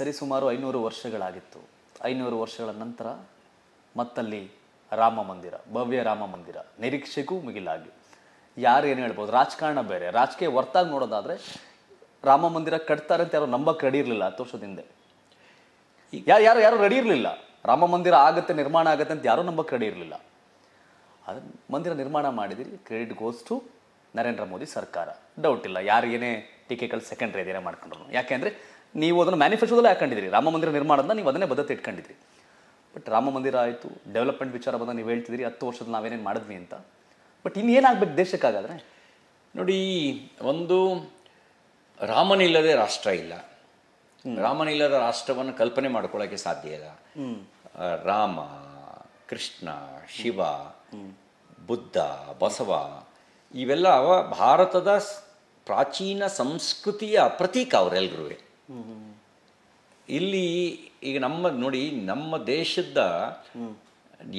ಸರಿಸುಮಾರು ಐನೂರು ವರ್ಷಗಳಾಗಿತ್ತು ಐನೂರು ವರ್ಷಗಳ ನಂತರ ಮತ್ತಲ್ಲಿ ರಾಮ ಮಂದಿರ ಭವ್ಯ ರಾಮ ಮಂದಿರ ನಿರೀಕ್ಷೆಗೂ ಮಿಗಿಲಾಗಿ ಯಾರು ಏನು ಹೇಳ್ಬೋದು ರಾಜಕಾರಣ ಬೇರೆ ರಾಜಕೀಯ ಹೊರ್ತಾಗಿ ನೋಡೋದಾದರೆ ರಾಮ ಮಂದಿರ ಕಟ್ತಾರೆ ಅಂತ ಯಾರು ನಂಬಕ್ಕೆ ರೆಡಿ ಇರಲಿಲ್ಲ ಹತ್ತು ವರ್ಷದ ಹಿಂದೆ ಯಾರು ಯಾರು ಯಾರು ರೆಡಿ ಇರಲಿಲ್ಲ ರಾಮ ಮಂದಿರ ಆಗುತ್ತೆ ನಿರ್ಮಾಣ ಆಗುತ್ತೆ ಅಂತ ಯಾರೂ ನಂಬಕ್ಕೆ ರೆಡಿ ಇರಲಿಲ್ಲ ಅದು ಮಂದಿರ ನಿರ್ಮಾಣ ಮಾಡಿದಿರಿ ಕ್ರೆಡಿಟ್ ಗೋಸ್ಟು ನರೇಂದ್ರ ಮೋದಿ ಸರ್ಕಾರ ಡೌಟ್ ಇಲ್ಲ ಯಾರು ಏನೇ ಟೀಕೆಗಳು ಸೆಕೆಂಡ್ರಿ ಅದೇನೇ ಮಾಡ್ಕೊಂಡ್ರು ಯಾಕೆಂದ್ರೆ ನೀವು ಅದನ್ನು ಮ್ಯಾನಿಫೆಸ್ಟೋದಲ್ಲೇ ಹಾಕೊಂಡಿದ್ರಿ ರಾಮ ಮಂದಿರ ನಿರ್ಮಾಣದ ನೀವು ಅದನ್ನೇ ಬದ್ಧತೆ ಇಟ್ಕೊಂಡಿದ್ರಿ ಬಟ್ ರಾಮ ಮಂದಿರ ಆಯಿತು ಡೆವಲಪ್ಮೆಂಟ್ ವಿಚಾರ ಬಂದ ನೀವು ಹೇಳ್ತಿದ್ದೀರಿ ಹತ್ತು ವರ್ಷದ ನಾವೇನೇನು ಮಾಡಿದ್ವಿ ಅಂತ ಬಟ್ ಇನ್ನೇನಾಗಬೇಕು ದೇಶಕ್ಕಾಗಾದ್ರೆ ನೋಡಿ ಒಂದು ರಾಮನಿಲ್ಲದೆ ರಾಷ್ಟ್ರ ಇಲ್ಲ ರಾಮನಿಲ್ಲದ ರಾಷ್ಟ್ರವನ್ನು ಕಲ್ಪನೆ ಮಾಡ್ಕೊಳ್ಳೋಕೆ ಸಾಧ್ಯ ಇಲ್ಲ ರಾಮ ಕೃಷ್ಣ ಶಿವ ಬುದ್ಧ ಬಸವ ಇವೆಲ್ಲ ಭಾರತದ ಪ್ರಾಚೀನ ಸಂಸ್ಕೃತಿಯ ಪ್ರತೀಕ ಅವರೆಲ್ಲರೂ ಇಲ್ಲಿ ಈಗ ನಮ್ಮ ನೋಡಿ ನಮ್ಮ ದೇಶದ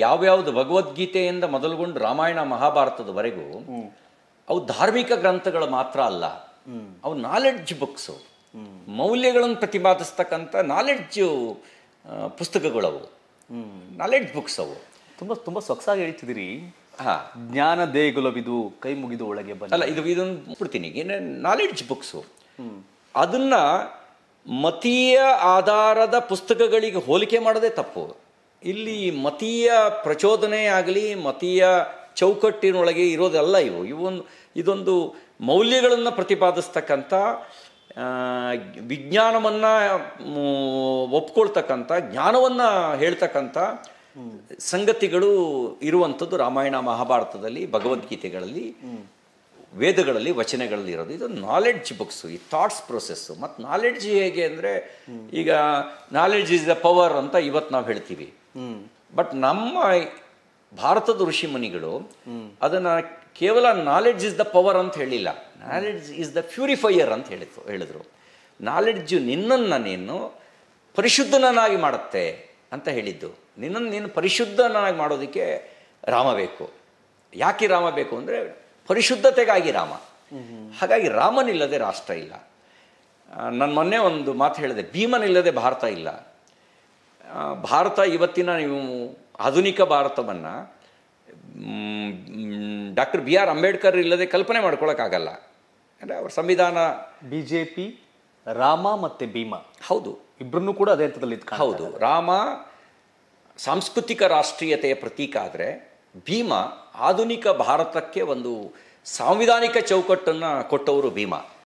ಯಾವ್ಯಾವ್ದು ಭಗವದ್ಗೀತೆಯಿಂದ ಮೊದಲುಗೊಂಡು ರಾಮಾಯಣ ಮಹಾಭಾರತದವರೆಗೂ ಅವು ಧಾರ್ಮಿಕ ಗ್ರಂಥಗಳು ಮಾತ್ರ ಅಲ್ಲ ಅವು ನಾಲೆಡ್ಜ್ ಬುಕ್ಸು ಮೌಲ್ಯಗಳನ್ನು ಪ್ರತಿಪಾದಿಸ್ತಕ್ಕಂಥ ನಾಲೆಡ್ಜ್ ಪುಸ್ತಕಗಳವು ನಾಲೆಡ್ಜ್ ಬುಕ್ಸ್ ಅವು ತುಂಬ ತುಂಬ ಸೊಗಸಾಗಿ ಹೇಳ್ತಿದ್ದೀರಿ ಜ್ಞಾನ ದೇಗುಲವಿದು ಕೈ ಮುಗಿದು ಒಳಗೆ ಬಂದ ಅಲ್ಲ ಇದು ಇದೊಂದು ಬಿಡ್ತೀನಿ ನಾಲೆಡ್ಜ್ ಬುಕ್ಸು ಅದನ್ನ ಮತೀಯ ಆಧಾರದ ಪುಸ್ತಕಗಳಿಗೆ ಹೋಲಿಕೆ ಮಾಡೋದೇ ತಪ್ಪು ಇಲ್ಲಿ ಮತೀಯ ಪ್ರಚೋದನೆ ಆಗಲಿ ಮತೀಯ ಚೌಕಟ್ಟಿನೊಳಗೆ ಇರೋದಲ್ಲ ಇವು ಇವೊಂದು ಇದೊಂದು ಮೌಲ್ಯಗಳನ್ನು ಪ್ರತಿಪಾದಿಸ್ತಕ್ಕಂಥ ವಿಜ್ಞಾನವನ್ನು ಒಪ್ಕೊಳ್ತಕ್ಕಂಥ ಜ್ಞಾನವನ್ನು ಹೇಳ್ತಕ್ಕಂಥ ಸಂಗತಿಗಳು ಇರುವಂಥದ್ದು ರಾಮಾಯಣ ಮಹಾಭಾರತದಲ್ಲಿ ಭಗವದ್ಗೀತೆಗಳಲ್ಲಿ ವೇದಗಳಲ್ಲಿ ವಚನಗಳಲ್ಲಿ ಇರೋದು ಇದು ನಾಲೆಡ್ಜ್ ಬುಕ್ಸು ಈ ಥಾಟ್ಸ್ ಪ್ರೊಸೆಸ್ಸು ಮತ್ತು ನಾಲೆಡ್ಜ್ ಹೇಗೆ ಅಂದರೆ ಈಗ ನಾಲೆಡ್ಜ್ ಇಸ್ ದ ಪವರ್ ಅಂತ ಇವತ್ತು ನಾವು ಹೇಳ್ತೀವಿ ಬಟ್ ನಮ್ಮ ಭಾರತದ ಋಷಿ ಮುನಿಗಳು ಅದನ್ನು ಕೇವಲ ನಾಲೆಡ್ಜ್ ಇಸ್ ದ ಪವರ್ ಅಂತ ಹೇಳಿಲ್ಲ ನಾಲೆಡ್ಜ್ ಇಸ್ ದ ಪ್ಯೂರಿಫೈಯರ್ ಅಂತ ಹೇಳಿತು ಹೇಳಿದರು ನಾಲೆಡ್ಜು ನಿನ್ನನ್ನು ನೀನು ಪರಿಶುದ್ಧನನ್ನಾಗಿ ಮಾಡುತ್ತೆ ಅಂತ ಹೇಳಿದ್ದು ನಿನ್ನನ್ನು ನೀನು ಪರಿಶುದ್ಧನಾಗಿ ಮಾಡೋದಕ್ಕೆ ರಾಮ ಬೇಕು ಯಾಕೆ ರಾಮ ಬೇಕು ಅಂದರೆ ಪರಿಶುದ್ಧತೆಗಾಗಿ ರಾಮ ಹಾಗಾಗಿ ರಾಮನಿಲ್ಲದೆ ರಾಷ್ಟ್ರ ಇಲ್ಲ ನನ್ನ ಮೊನ್ನೆ ಒಂದು ಮಾತು ಹೇಳಿದೆ ಭೀಮನಿಲ್ಲದೆ ಭಾರತ ಇಲ್ಲ ಭಾರತ ಇವತ್ತಿನ ನೀವು ಆಧುನಿಕ ಭಾರತವನ್ನು ಡಾಕ್ಟರ್ ಬಿ ಆರ್ ಅಂಬೇಡ್ಕರ್ ಇಲ್ಲದೆ ಕಲ್ಪನೆ ಮಾಡ್ಕೊಳಕ್ಕಾಗಲ್ಲ ಅಂದರೆ ಅವ್ರ ಸಂವಿಧಾನ ಬಿ ಜೆ ಪಿ ರಾಮ ಮತ್ತು ಭೀಮ ಹೌದು ಇಬ್ಬರನ್ನು ಕೂಡ ಅದೇ ಹಂತದಲ್ಲಿ ಹೌದು ರಾಮ ಸಾಂಸ್ಕೃತಿಕ ರಾಷ್ಟ್ರೀಯತೆಯ ಪ್ರತೀಕ ಆದರೆ ಭೀಮ ಆಧುನಿಕ ಭಾರತಕ್ಕೆ ಒಂದು ಸಾಂವಿಧಾನಿಕ ಚೌಕಟ್ಟನ್ನು ಕೊಟ್ಟವರು ಭೀಮ